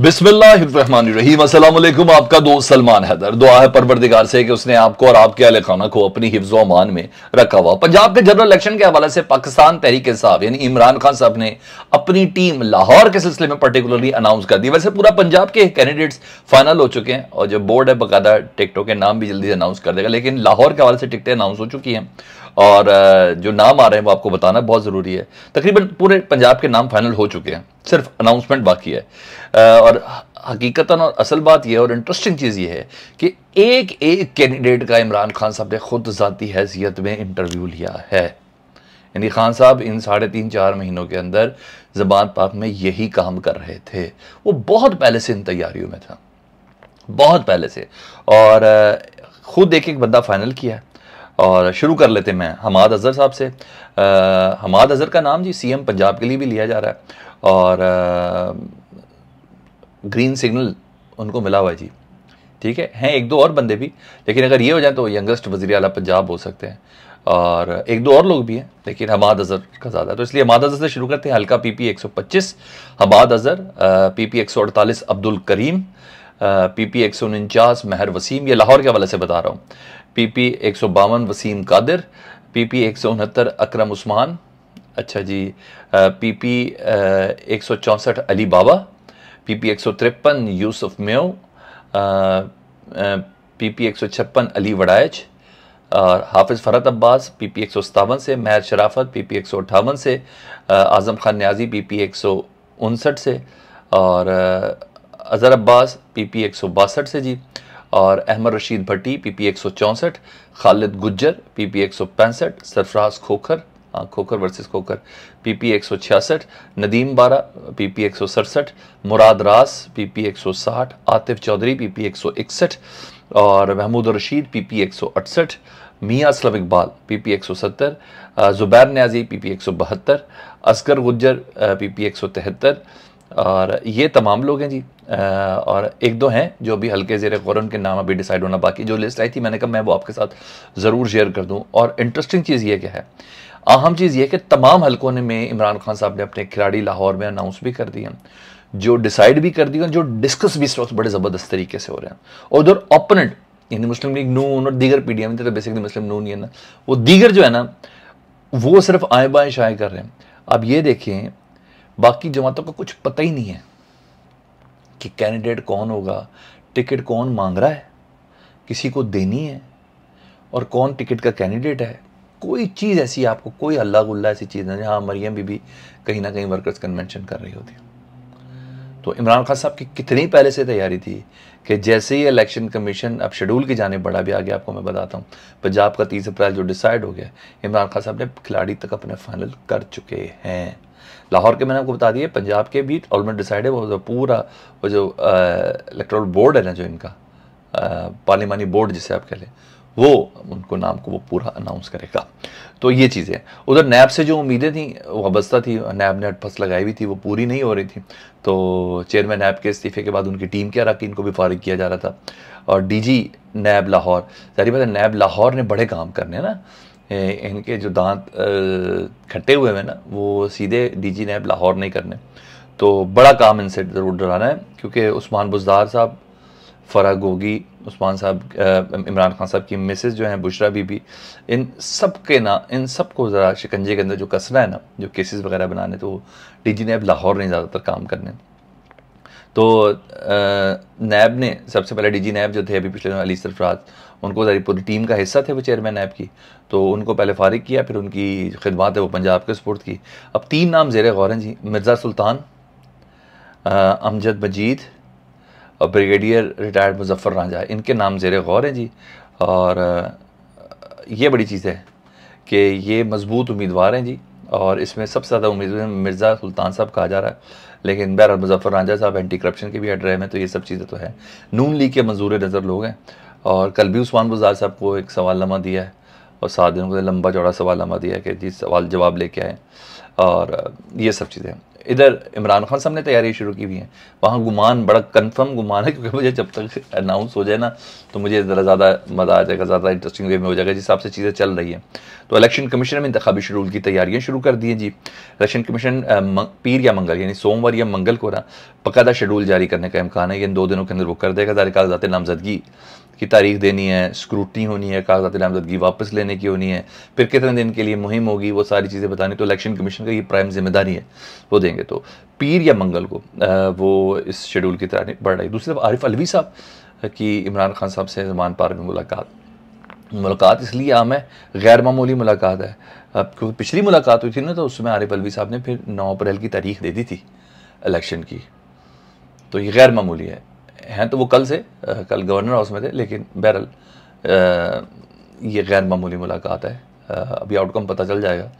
बिस्मिल्लाम असलम आपका दोस्त सलमान हैदर दुआ है परवरदिगार से कि उसने आपको और आपके अल खाना को अपनी हिफ्ज में रखा हुआ पंजाब के जनरल इलेक्शन के हवाले से पाकिस्तान तहरीक साहब यानी इमरान खान साहब ने अपनी टीम लाहौर के सिलसिले में पर्टिकुलरली अनाउंस कर दी वैसे पूरा पंजाब के कैंडिडेट्स फाइनल हो चुके हैं और जो बोर्ड है बाकायदा टिकटों के नाम भी जल्दी अनाउंस कर देगा लेकिन लाहौर के हवाले से टिकटें अनाउंस हो चुकी हैं और जो नाम आ रहे हैं वो आपको बताना बहुत ज़रूरी है तकरीबन पूरे पंजाब के नाम फाइनल हो चुके हैं सिर्फ अनाउंसमेंट बाकी है और हकीकता और असल बात यह और इंटरेस्टिंग चीज़ ये है कि एक एक कैंडिडेट का इमरान खान साहब ने खुद ज़ाती हैसियत में इंटरव्यू लिया है यानी खान साहब इन साढ़े तीन चार महीनों के अंदर जबान पाक में यही काम कर रहे थे वो बहुत पहले से इन तैयारियों में था बहुत पहले से और ख़ुद एक एक बंदा फाइनल किया और शुरू कर लेते मैं हमाद अजहर साहब से आ, हमाद अजहर का नाम जी सीएम पंजाब के लिए भी लिया जा रहा है और आ, ग्रीन सिग्नल उनको मिला हुआ है जी ठीक है हैं एक दो और बंदे भी लेकिन अगर ये हो जाए तो यंगेस्ट वजी अला पंजाब हो सकते हैं और एक दो और लोग भी हैं लेकिन हमाद अज़हर का ज़्यादा तो इसलिए हमाद अजहर से शुरू करते हैं हल्का सौ पच्चीस Hammad Azhar PP 148 Abdul Karim P P एक सौ उनचास महर वसीम ये लाहौर के हवाले से बता रहा हूँ पी पी एक सौ बावन वसीम कादिर पी पी एक सौ उनहत्तर अक्रम उस्मान अच्छा जी पी पी एक सौ चौंसठ अली बाबा पी पी एक सौ तिरपन यूसुफ म्यो पी पी एक सौ छप्पन अली वड़ाइज और हाफिज़ फ़रत अब्बास पी पी एक सौ सतावन से महर शराफत पी पी एक सौ अठावन से आज़म खान न्याजी पी पी एक सौ उनसठ से और अज़र अब्बास पी पी एक सौ बासठ से जी और अहमद रशीद भट्टी पी पी एक सौ चौंसठ खालिद गुज्जर पी पी एक सौ पैंसठ सरफराज खोखर हाँ Khokhar versus Khokhar P P एक सौ छियासठ नदीम बारा पी पी एक सौ सड़सठ मुराद रास पी पी एक सौ साठ आतिफ चौधरी पी पी एक सौ इकसठ और महमूद रशीद पी पी एक सौ अड़सठ मियाँ असलम इकबाल पी पी एक सौ सत्तर ज़ुबैर न्याजी पी पी एक सौ बहत्तर असगर गुज्जर पी पी एक सौ तिहत्तर और ये तमाम लोग हैं जी आ, और एक दो हैं जो अभी हल्के ज़ेर ग़ौर के नाम अभी डिसाइड होना बाकी जो लिस्ट आई थी मैंने कहा मैं वो आपके साथ ज़रूर शेयर कर दूँ और इंटरेस्टिंग चीज़ ये क्या है अहम चीज़ ये कि तमाम हलकों ने में इमरान खान साहब ने अपने खिलाड़ी लाहौर में अनाउंस भी कर दिए जो डिसाइड भी कर दिए जो डिस्कस भी इस वक्त बड़े ज़बरदस्त तरीके से हो रहे हैं और उधर ओपोनेंट यानी मुस्लिम लीग नून और दीगर पी डी एम तो बेसिकली मुस्लिम नून ये ना वो दीगर जो है ना वो सिर्फ आए बाएँ शाए कर रहे हैं अब ये देखें बाकी जमातों का कुछ पता ही नहीं है कि कैंडिडेट कौन होगा टिकट कौन मांग रहा है किसी को देनी है और कौन टिकट का कैंडिडेट है कोई चीज़ ऐसी आपको कोई अल्लाह गुल्ला ऐसी चीज़ नहीं जहाँ मरियम बीबी कहीं ना कहीं वर्कर्स कन्वेंशन कर रही होती है तो इमरान खान साहब की कितनी पहले से तैयारी थी कि जैसे ही इलेक्शन कमीशन अब शेड्यूल की जाने बढ़ा भी आगे आपको मैं बताता हूँ पंजाब का तीस अप्रैल जो डिसाइड हो गया इमरान खान साहब ने खिलाड़ी तक अपने फाइनल कर चुके हैं लाहौर के मैंने आपको बता दिए पंजाब के भी ऑलमोस्ट डिसाइड है वो जो पूरा वो जो इलेक्ट्रल बोर्ड है ना जो इनका पार्लिमानी बोर्ड जिसे आप कह लें वो उनको नाम को वो पूरा अनाउंस करेगा तो ये चीज़ें उधर नैब से जो उम्मीदें थी वाबस्ता थी नैब ने अटफस लगाई हुई थी वो पूरी नहीं हो रही थी तो चेयरमैन नैब के इस्तीफे के बाद उनकी टीम क्या रखी इनको भी फारिग किया जा रहा था और डीजी नैब लाहौर जारी बात है नैब लाहौर ने बड़े काम करने ना इनके जो दांत खट्टे हुए हैं ना वो सीधे जी नैब लाहौर नहीं करने तो बड़ा काम इनसे ज़रूर डराना है क्योंकि उस्मान बुजदार साहब फ़रा गोगी उस्मान साहब इमरान खान साहब की मिसेज जो हैं बुशरा बीबी इन सब के ना इन सब को ज़रा शिकंजे के अंदर जो कसरा है ना जो केसेस वगैरह बनाने तो डीजी नैब लाहौर नहीं ज़्यादातर काम करने तो नैब ने सबसे पहले डीजी नैब जो थे अभी पिछले दिनों अली सरफराज उनको जारी पूरी टीम का हिस्सा थे वो चेयरमैन नैब की तो उनको पहले फारिग किया फिर उनकी खिदमत है वो पंजाब के सपोर्ट की अब तीन नाम जेर गौर हैं जी मिर्ज़ा सुल्तान अमजद मजीद और ब्रिगेडियर रिटायर्ड मुजफ़र रांझा इनके नाम जेर गौर हैं जी और ये बड़ी चीज़ है कि ये मजबूत उम्मीदवार हैं जी और इसमें सबसे ज़्यादा उम्मीदवार मिर्ज़ा सुल्तान साहब कहा जा रहा है लेकिन बहर मुजफ़र रांझा साहब एंटी करप्शन के भी हेड रहे हैं तो ये सब चीज़ें तो हैं नून लीग के मंजूर नज़र लोग हैं और कल भी उस्मान बुजार साहब को एक सवाल नामा दिया है और सात दिनों को लंबा चौड़ा सवाल नामा दिया है कि जी सवाल जवाब लेके आए और ये सब चीज़ें इधर इमरान खान साहब ने तैयारी शुरू की हुई है वहाँ गुमान बड़ा कंफर्म गुमान है क्योंकि मुझे जब तक अनाउंस हो जाए ना तो मुझे ज़रा ज़्यादा मज़ा आ जाएगा ज़्यादा इंटरेस्टिंग वे में हो जाएगा जिस हिसाब से चीज़ें चल रही हैं तो इलेक्शन कमीशन में इंतबी शेड्यूल की तैयारियाँ शुरू कर दी हैं जी इलेक्शन कमीशन पीर या मंगल यानी सोमवार या मंगल को ना बकायदा शेड्यूल जारी करने का इम्कान है इन दो दिनों के अंदर वो कर देगा ज़ाहिर कागजात नामजदगी की तारीख देनी है स्क्रूटनी होनी है कागजात नामजदगी वापस लेने की होनी है फिर कितने दिन के लिए मुहिम होगी वो सारी चीज़ें बतानी तो इलेक्शन कमीशन का ये प्राइम जिम्मेदारी है वो देंगे तो पीर या मंगल को वो इस शेड्यूल की तरह बढ़ रही दूसरी तरफ आरिफ अलवी साहब की इमरान खान साहब से जमान पार में मुलाकात मुलाकात इसलिए आम है गैर मामूली मुलाकात है अब क्योंकि पिछली मुलाकात हुई थी ना तो उसमें आरिफ अलवी साहब ने फिर नौ अप्रैल की तारीख दे दी थी इलेक्शन की तो ये गैर मामूली है हैं तो वो कल से कल गवर्नर हाउस में थे लेकिन बहरल ये गैर मामूली मुलाकात है अभी आउटकम पता चल जाएगा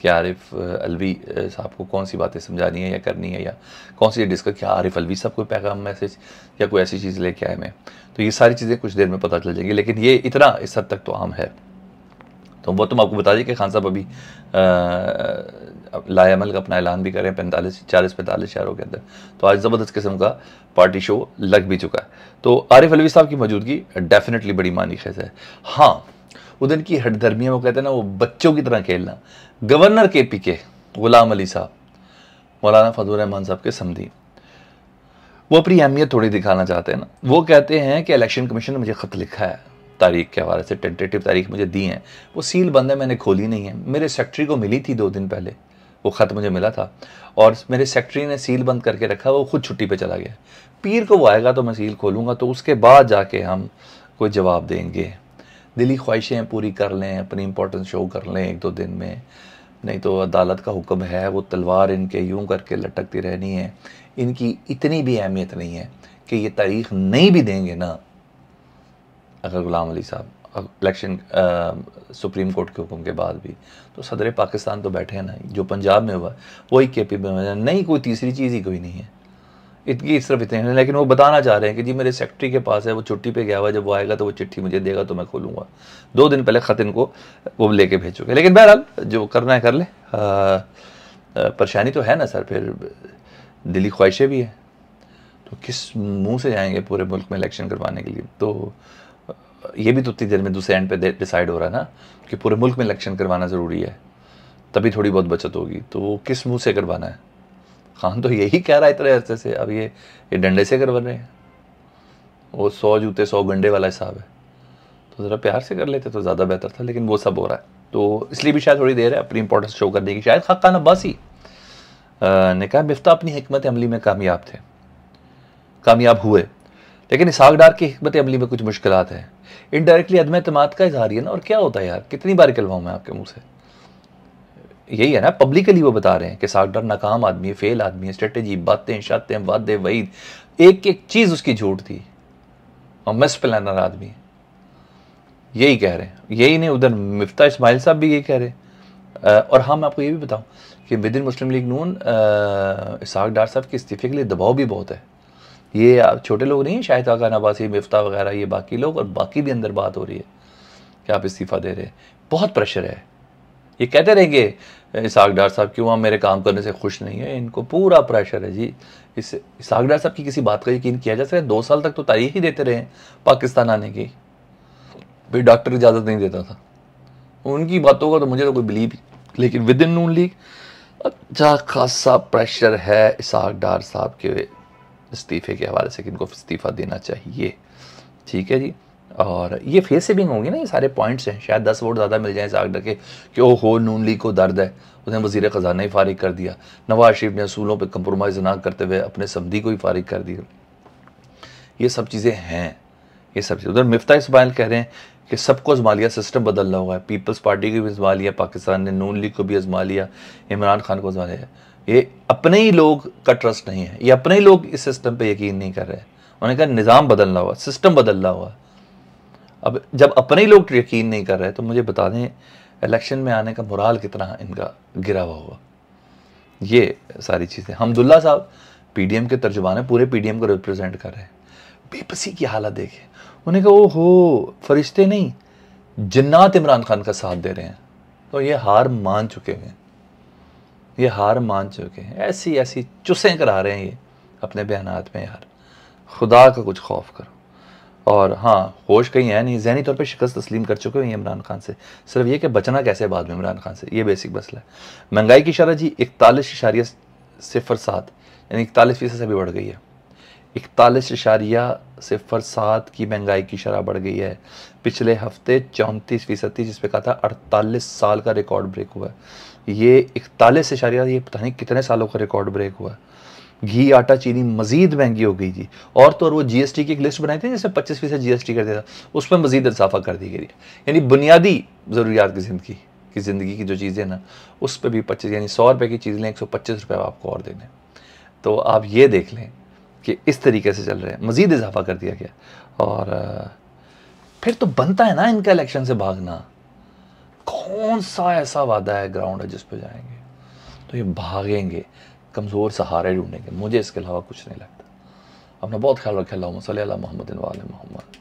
कि आरिफ अलवी साहब को कौन सी बातें समझानी है या करनी है या कौन सी डिस्कस क्या आरिफ अलवी साहब कोई पैगाम मैसेज या कोई ऐसी चीज़ लेके आए मैं तो ये सारी चीज़ें कुछ देर में पता चल जाएंगी लेकिन ये इतना इस हद तक तो आम है तो वो तुम आपको बता दें कि खान साहब अभी लायामल का अपना ऐलान भी करें पैंतालीस चालीस पैंतालीस शहरों के अंदर तो आज ज़बरदस्त किस्म का पार्टी शो लग भी चुका है तो आरिफ अलवी साहब की मौजूदगी डेफिनेटली बड़ी मानी खेस है हाँ उधर की हटधर्मियाँ वो कहते हैं ना वो बच्चों की तरह खेलना गवर्नर के पी के गुलाम अली साहब मौलाना फजल रहमान साहब के समधी वो अपनी अहमियत थोड़ी दिखाना चाहते हैं ना वो कहते हैं कि इलेक्शन कमीशन ने मुझे ख़त लिखा है तारीख के हवाले से टेंटेटिव तारीख मुझे दी हैं वो सील बंद है मैंने खोली नहीं है मेरे सेक्रेटरी को मिली थी दो दिन पहले वो ख़त मुझे मिला था और मेरे सेक्रेटरी ने सील बंद करके रखा वो खुद छुट्टी पे चला गया पीर को वो आएगा तो मैं सील खोलूँगा तो उसके बाद जाके हम कोई जवाब देंगे दिली ख्वाहिशें पूरी कर लें अपनी इंपॉर्टेंस शो कर लें एक दो दिन में नहीं तो अदालत का हुक्म है वो तलवार इनके यूं करके लटकती रहनी है इनकी इतनी भी अहमियत नहीं है कि ये तारीख नहीं भी देंगे ना अगर गुलाम अली साहब इलेक्शन सुप्रीम कोर्ट के हुक्म के बाद भी तो सदर पाकिस्तान तो बैठे हैं ना जो पंजाब में हुआ वही के पी में नहीं कोई तीसरी चीज़ ही कोई नहीं है इतनी सिर्फ इतने हैं लेकिन वो बताना चाह रहे हैं कि जी मेरे सेक्रेटरी के पास है वो छुट्टी पे गया हुआ जब वो आएगा तो वो चिट्ठी मुझे देगा तो मैं खोलूँगा दो दिन पहले ख़त इनको वो लेके भेज चुके लेकिन बहरहाल जो करना है कर ले परेशानी तो है ना सर फिर दिली ख्वाहिशें भी हैं तो किस मुँह से जाएंगे पूरे मुल्क में इलेक्शन करवाने के लिए तो ये भी तो उतनी देर में दूसरे एंड पे डिसाइड हो रहा है ना कि पूरे मुल्क में इलेक्शन करवाना ज़रूरी है तभी थोड़ी बहुत बचत होगी तो वो किस मुंह से करवाना है खान तो यही कह रहा है इतने अरसे से अब ये ये डंडे से करवा रहे हैं वो सौ जूते सौ गंडे वाला हिसाब है तो ज़रा प्यार से कर लेते तो ज़्यादा बेहतर था लेकिन वो सब हो रहा है तो इसलिए भी शायद थोड़ी देर है अपनी इंपॉर्टेंस शो करने की शायद खान अब्बासी ने कहा मिफ्ता अपनी हमत अमली में कामयाब थे कामयाब हुए लेकिन इसहाक डार की हमत अमली में कुछ मुश्किल है इनडायरेक्टली अदम अतमाद का इजहार है ना और क्या होता है यार कितनी बार निकलवाऊँ मैं आपके मुँह से यही है ना पब्लिकली वो बता रहे हैं कि साग डार नाकाम आदमी है फेल आदमी है स्ट्रेटेजी बातें शातें वादे वईद एक एक चीज़ उसकी झूठ थी और मस प्लानर आदमी यही कह रहे हैं यही नहीं उधर मिफ्ता इसमाइल साहब भी यही कह रहे हैं और हाँ मैं आपको ये भी बताऊँ कि विद इन मुस्लिम लीग नून इसहाक डार साहब के इस्तीफे के लिए दबाव भी बहुत है ये आप छोटे लोग नहीं हैं शाहिद काका नबासी मफ्ता वगैरह ये बाकी लोग और बाकी भी अंदर बात हो रही है कि आप इस्तीफ़ा दे रहे हैं बहुत प्रेशर है ये कहते रहेंगे इसाक डार साहब क्यों आप मेरे काम करने से खुश नहीं है इनको पूरा प्रेशर है जी इस इसाक डार साहब की किसी बात का यकीन किया जा सकता है दो साल तक तो तारीख ही देते रहे पाकिस्तान आने की भाई डॉक्टर इजाज़त नहीं देता था उनकी बातों का तो मुझे तो कोई बिलीव लेकिन विद इन नून लीग अच्छा खासा प्रेशर है इसाक डार साहब के इस्तीफे के हवाले से कि इनको इस्तीफ़ा देना चाहिए ठीक है जी और ये फेस सेविंग होंगी ना ये सारे पॉइंट्स हैं शायद दस वोट ज़्यादा मिल इस आग डके कि ओ हो नून लीग को दर्द है उसने वजीर ख़जाना ही फारिग कर दिया नवाज शरीफ ने असूलों पर कंप्रोमाइज़ ना करते हुए अपने समदी को ही फारिग कर दिया ये सब चीज़ें हैं ये सब चीज़ उधर मफ्ता इसमाइल कह रहे हैं कि सबको आजमा लिया सिस्टम बदलना हुआ है पीपल्स पार्टी को भी आजमा लिया पाकिस्तान ने नून लीग को भी आजमा लिया इमरान खान को आजमा लिया ये अपने ही लोग का ट्रस्ट नहीं है ये अपने ही लोग इस सिस्टम पे यकीन नहीं कर रहे उन्होंने कहा निज़ाम बदलना हुआ सिस्टम बदलना हुआ अब जब अपने ही लोग यकीन नहीं कर रहे तो मुझे बता दें इलेक्शन में आने का मुराल कितना इनका गिरा हुआ हुआ ये सारी चीज़ें हमदुल्ला साहब पीडीएम के तर्जुबान पूरे पीडीएम को रिप्रेजेंट कर रहे हैं बेबसी की हालत देखें उन्हें कहा ओहो फरिश्ते नहीं जन्नात इमरान खान का साथ दे रहे हैं तो ये हार मान चुके हैं ये हार मान चुके हैं ऐसी ऐसी चुसें करा रहे हैं ये अपने बयानात में यार खुदा का कुछ खौफ करो और हाँ होश कहीं है नहीं जहनी तौर पर शिकस्त तस्लीम कर चुके हैं इमरान खान से सिर्फ ये कि बचना कैसे बाद में इमरान खान से ये बेसिक मसला है महंगाई की शरह जी इकतालीस इशारिया सिफर सात यानी इकतालीस फीसद से भी बढ़ गई है इकतालीस इशारिया सिफर सात की महंगाई की शरह बढ़ गई है पिछले हफ्ते चौंतीस फ़ीसद थी जिसपे कहा था अड़तालीस साल का रिकॉर्ड ब्रेक हुआ है ये इकतालीस इशारिया ये पता नहीं कितने सालों का रिकॉर्ड ब्रेक हुआ है घी आटा चीनी मजीद महंगी हो गई जी और तो और वो जीएसटी की एक लिस्ट बनाई थी जिसमें पच्चीस फीसद जीएसटी कर दिया था उसमें मजीद इजाफा कर दी गई यानी बुनियादी ज़रूरियात की ज़िंदगी की ज़िंदगी की जो चीज़ें ना उस पर भी पच्चीस यानी सौ रुपये की चीज़ लें एक सौ पच्चीस रुपये आपको और देने तो आप ये देख लें कि इस तरीके से चल रहे हैं मज़ीद इजाफा कर दिया गया और फिर तो बनता है ना इनका इलेक्शन से भागना कौन सा ऐसा वादा है ग्राउंड है जिस पर जाएंगे तो ये भागेंगे कमज़ोर सहारे ढूंढेंगे मुझे इसके अलावा कुछ नहीं लगता अपना बहुत ख्याल रखें मोहम्मद मोहम्मद